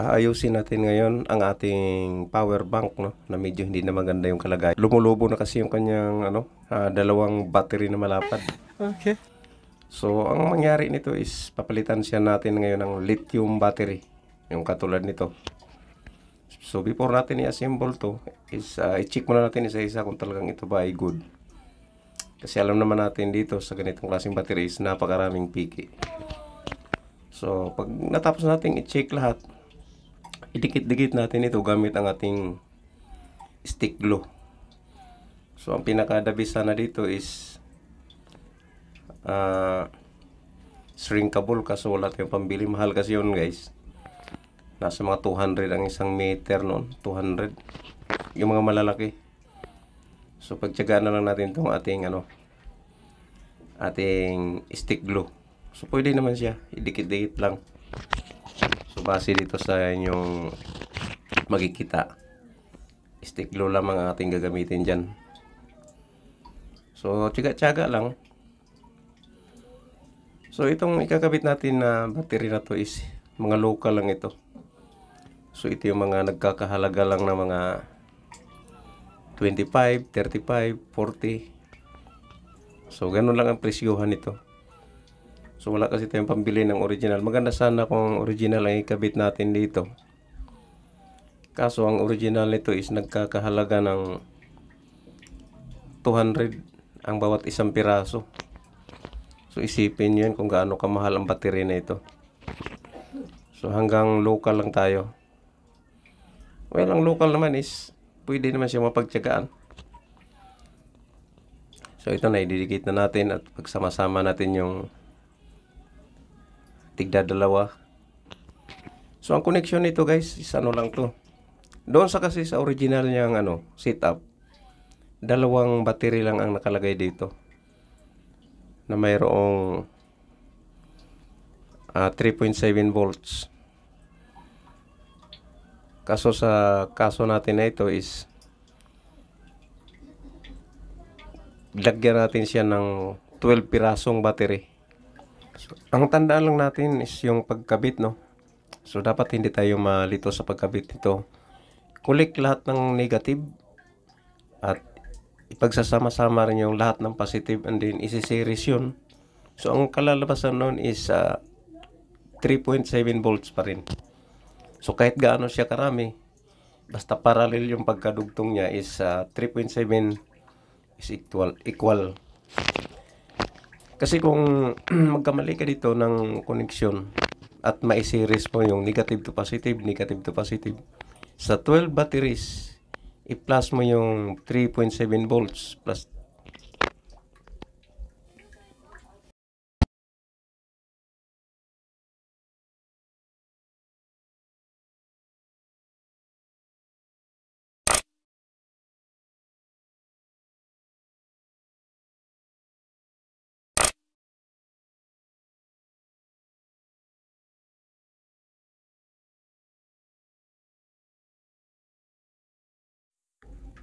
aayusin natin ngayon ang ating power bank no na medyo hindi na maganda yung kalagay. Lumulubo na kasi yung kanyang ano uh, dalawang battery na malapad. Okay. So ang mangyari nito is papalitan siya natin ngayon ng lithium battery yung katulad nito. So before natin i-assemble to is uh, i-check muna natin isa-isa kung talagang ito ba ay good. Kasi alam naman natin dito sa ganitong klaseng battery is napakaraming piki. So pag natapos nating i-check lahat idikit-dikit natin ito gamit ang ating stick glue. So, ang pinakadabi sana dito is uh, shrinkable kasi wala tayong pambili. Mahal kasi yun guys. Nasa mga 200 ang isang meter noon. 200. Yung mga malalaki. So, pagtsagaan na lang natin itong ating ano ating stick glue. So, pwede naman siya. Idikit-dikit lang base dito sa inyong magkikita stick glue lang ang ating gagamitin dyan so tiyaga tiyaga lang so itong ikakabit natin na battery na to is mga local lang ito so ito yung mga nagkakahalaga lang na mga 25, 35, 40 so ganun lang ang presyohan nito So wala kasi tayong pambili ng original. Maganda sana kung original ang ikabit natin dito. Kaso ang original nito is nagkakahalaga ng 200 ang bawat isang piraso. So isipin niyo yun kung gaano kamahal ang battery na ito. So hanggang local lang tayo. Well, ang local naman is pwede naman siya mapagtyagaan. So ito na, ididikit na natin at pagsama-sama natin yung tigda dalawa. So ang connection nito guys is ano lang to. Doon sa kasi sa original niyang ano, setup, dalawang battery lang ang nakalagay dito. Na mayroong uh, ah, 3.7 volts. Kaso sa kaso natin na ito is lagyan natin siya ng 12 pirasong battery. So, ang tandaan lang natin is yung pagkabit, no? So, dapat hindi tayo malito sa pagkabit nito. Kulik lahat ng negative at ipagsasama-sama rin yung lahat ng positive and then isiseries yun. So, ang kalalabasan nun is uh, ah, 3.7 volts pa rin. So, kahit gaano siya karami, basta parallel yung pagkadugtong niya is uh, ah, 3.7 is equal equal kasi kung magkamali ka dito ng connection at maisiris mo yung negative to positive, negative to positive, sa 12 batteries, i-plus mo yung 3.7 volts plus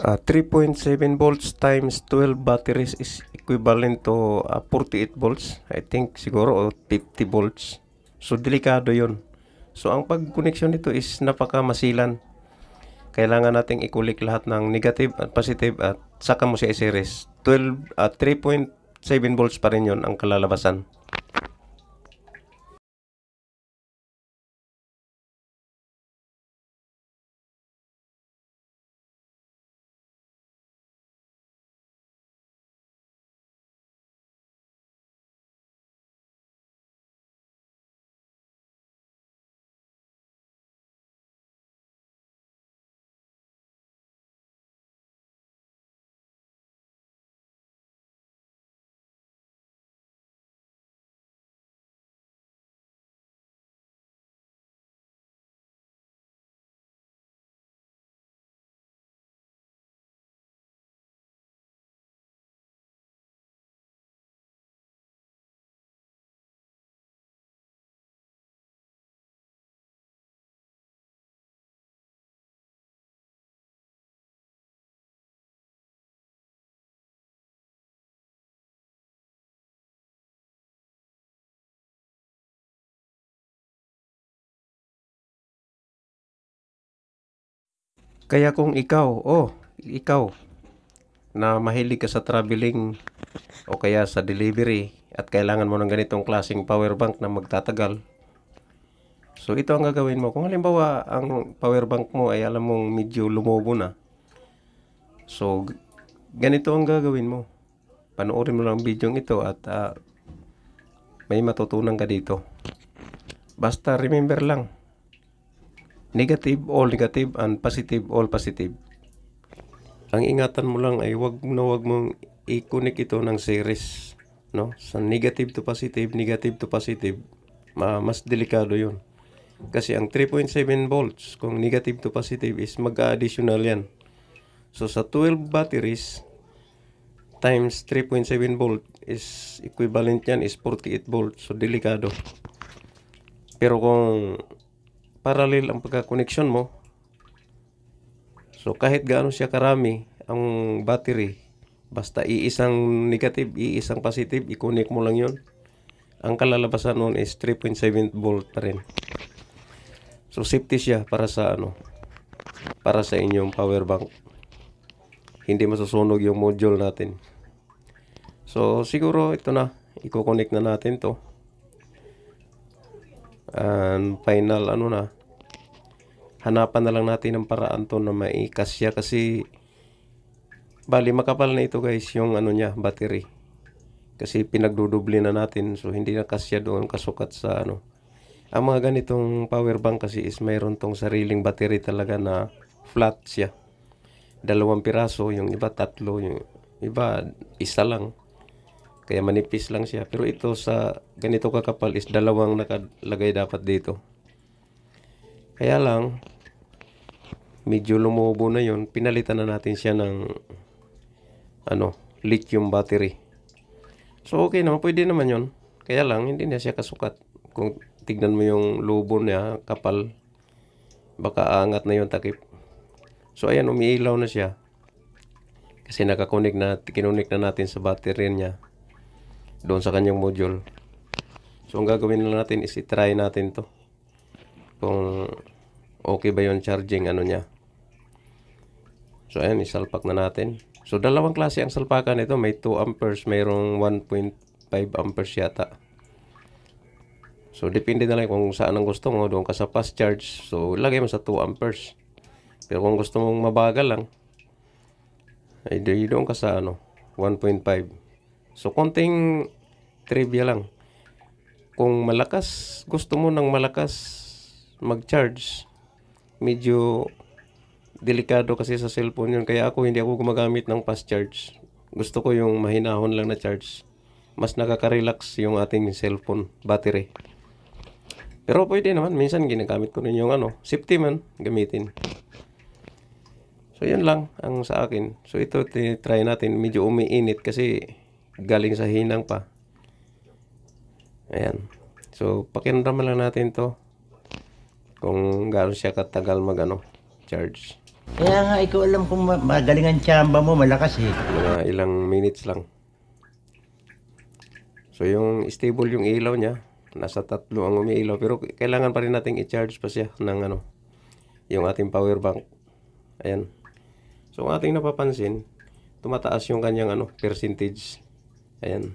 Uh, ah, 3.7 volts times 12 batteries is equivalent to uh, ah, 48 volts. I think siguro o 50 volts. So delikado 'yon. So ang pag-connection nito is napaka masilan. Kailangan nating ikulik lahat ng negative at positive at saka mo si i-series. 12 at uh, 3.7 volts pa rin 'yon ang kalalabasan. Kaya kung ikaw, oh, ikaw, na mahilig ka sa traveling o kaya sa delivery at kailangan mo ng ganitong klasing power bank na magtatagal. So ito ang gagawin mo. Kung halimbawa ang power bank mo ay alam mong medyo lumobo na. So ganito ang gagawin mo. Panoorin mo lang ang video ito at uh, may matutunan ka dito. Basta remember lang Negative all negative and positive all positive. Ang ingatan mo lang ay wag na wag mong i-connect ito ng series, no? Sa negative to positive, negative to positive, mas delikado 'yon. Kasi ang 3.7 volts, kung negative to positive is mag-additional 'yan. So sa 12 batteries times 3.7 volt is equivalent yan is 48 volt. So delikado. Pero kung parallel ang pagka-connection mo, so kahit gaano siya karami ang battery, basta iisang negative, iisang positive, i-connect mo lang yon Ang kalalabasan noon is 3.7 volt pa rin. So safety siya para sa ano, para sa inyong power bank. Hindi masusunog yung module natin. So siguro ito na, i-connect na natin 'to. And final ano na. Hanapan na lang natin ng paraan to na maikasya kasi bali makapal na ito guys yung ano niya battery. Kasi pinagdudubli na natin so hindi na kasya doon kasukat sa ano. Ang mga ganitong power bank kasi is mayroon tong sariling battery talaga na flat siya. Dalawang piraso, yung iba tatlo, yung iba isa lang. Kaya manipis lang siya. Pero ito sa ganito kakapal is dalawang nakalagay dapat dito. Kaya lang, medyo lumubo na yon Pinalitan na natin siya ng ano, lithium battery. So okay naman, pwede naman yon Kaya lang, hindi niya siya kasukat. Kung tignan mo yung lubo niya, kapal, baka angat na yung takip. So ayan, umiilaw na siya. Kasi nakakunik na, kinunik na natin sa battery niya doon sa kanyang module. So, ang gagawin lang natin is i-try natin to. Kung okay ba yung charging ano niya. So, ayan, isalpak na natin. So, dalawang klase ang salpakan nito. May 2 amperes, mayroong 1.5 amperes yata. So, depende na lang kung saan ang gusto mo. Doon ka sa fast charge. So, lagay mo sa 2 amperes. Pero kung gusto mong mabagal lang, ay doon ka sa ano, 1.5 So, konting trivia lang. Kung malakas, gusto mo ng malakas mag-charge, medyo delikado kasi sa cellphone yun. Kaya ako, hindi ako gumagamit ng fast charge. Gusto ko yung mahinahon lang na charge. Mas nakaka-relax yung ating cellphone battery. Pero pwede naman. Minsan ginagamit ko rin yung ano, safety man, gamitin. So, yun lang ang sa akin. So, ito, try natin. Medyo umiinit kasi galing sa hinang pa. Ayan. So, pakiramdaman lang natin to kung gaano siya katagal magano charge. Kaya nga, ikaw alam kung magaling ang tsamba mo, malakas eh. Mga ilang minutes lang. So, yung stable yung ilaw niya, nasa tatlo ang umiilaw. Pero kailangan pa rin nating i-charge pa siya ng ano, yung ating power bank. Ayan. So, ang ating napapansin, tumataas yung kanyang ano, percentage Ayan.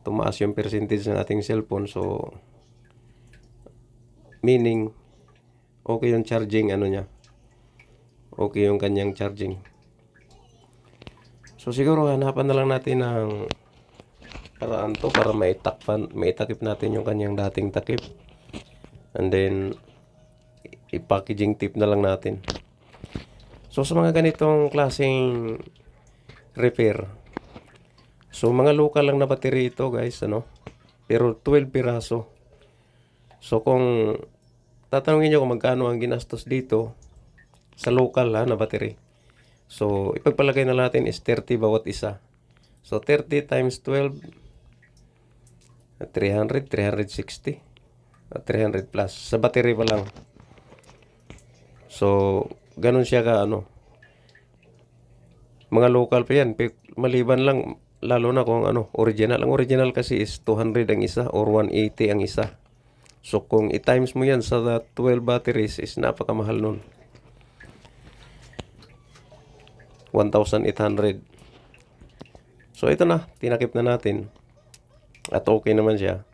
Tumaas yung percentage ng ating cellphone. So, meaning, okay yung charging, ano niya. Okay yung kanyang charging. So, siguro hanapan na lang natin ng paraan to para maitakpan, maitakip natin yung kanyang dating takip. And then, ipackaging tip na lang natin. So, sa mga ganitong klaseng repair, So mga local lang na battery ito guys ano. Pero 12 piraso. So kung tatanungin niyo kung magkano ang ginastos dito sa local ha, na battery. So ipagpalagay na natin is 30 bawat isa. So 30 times 12 300 360 300 plus sa battery pa lang. So ganun siya ka ano. Mga local pa yan maliban lang lalo na kung ano, original. Ang original kasi is 200 ang isa or 180 ang isa. So kung i-times mo yan sa 12 batteries is napakamahal nun. 1,800. So ito na, tinakip na natin. At okay naman siya.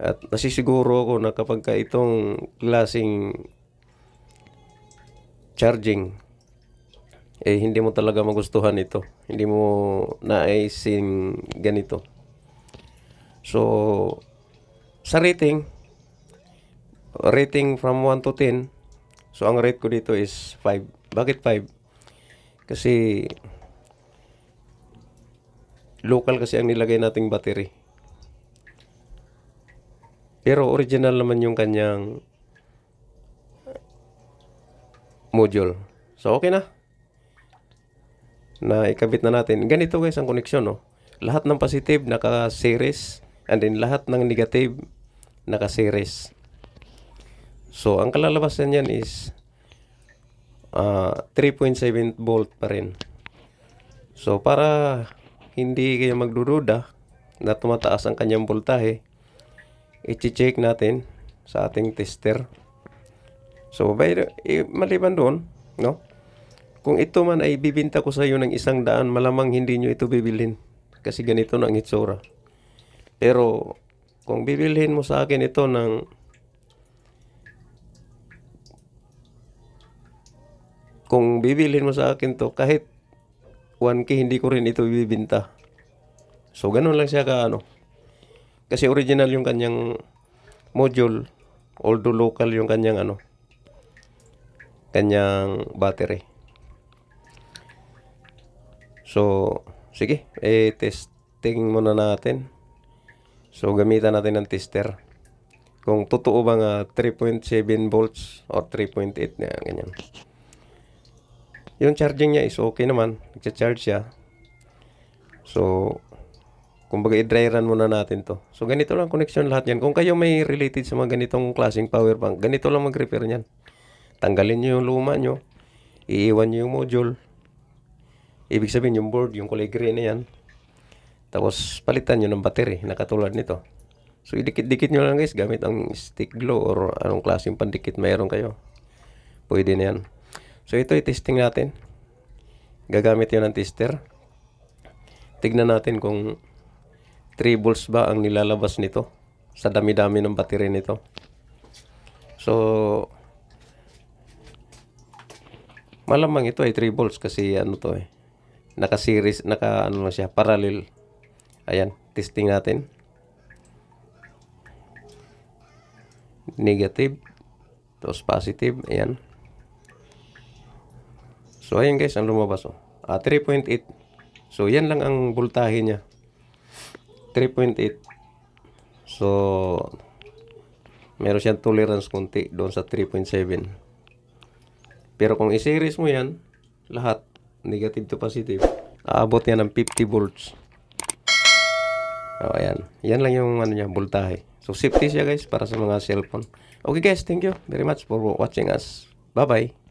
At nasisiguro ako na kapag ka itong klaseng charging eh, hindi mo talaga magustuhan ito. Hindi mo naising ganito. So, sa rating, rating from 1 to 10, so ang rate ko dito is 5. Bakit 5? Kasi, local kasi ang nilagay nating battery. Pero original naman yung kanyang module. So, okay na na ikabit na natin. Ganito guys ang connection, no? Lahat ng positive naka-series and then lahat ng negative naka-series. So, ang kalalabasan niyan is uh, ah, 3.7 volt pa rin. So, para hindi kayo magdududa na tumataas ang kanyang voltahe, i-check natin sa ating tester. So, by, eh, maliban doon, no? Kung ito man ay bibinta ko sa iyo ng isang daan, malamang hindi nyo ito bibilhin. Kasi ganito na ang itsura. Pero kung bibilhin mo sa akin ito ng kung bibilhin mo sa akin to kahit 1k hindi ko rin ito bibinta. So ganun lang siya kaano. Kasi original yung kanyang module although local yung kanyang ano kanyang battery. So, sige, eh, testing muna natin. So, gamitan natin ng tester. Kung totoo ba nga 3.7 volts or 3.8 na ganyan. Yung charging niya is okay naman. Nagcha-charge siya. So, kumbaga i-dry run muna natin to. So, ganito lang connection lahat yan. Kung kayo may related sa mga ganitong klaseng power bank, ganito lang mag-repair niyan. Tanggalin nyo yung luma nyo. Iiwan nyo yung module Ibig sabihin yung board, yung kulay green na yan. Tapos palitan nyo ng battery na katulad nito. So idikit-dikit nyo lang guys gamit ang stick glue or anong klaseng pandikit mayroon kayo. Pwede na yan. So ito i-testing natin. Gagamit yun ng tester. Tignan natin kung 3 volts ba ang nilalabas nito sa dami-dami ng battery nito. So malamang ito ay 3 volts kasi ano to eh naka-series, naka ano lang siya, parallel. Ayan, testing natin. Negative. Tapos positive. Ayan. So, ayan guys, ang lumabas. Oh. Ah, 3.8. So, yan lang ang voltahe niya. 3.8. So, meron siyang tolerance kunti doon sa 3.7. Pero kung i-series mo yan, lahat negative to positive aabot yan ng 50 volts oh ayan yan lang yung ano niya voltahe so safety siya guys para sa mga cellphone okay guys thank you very much for watching us bye bye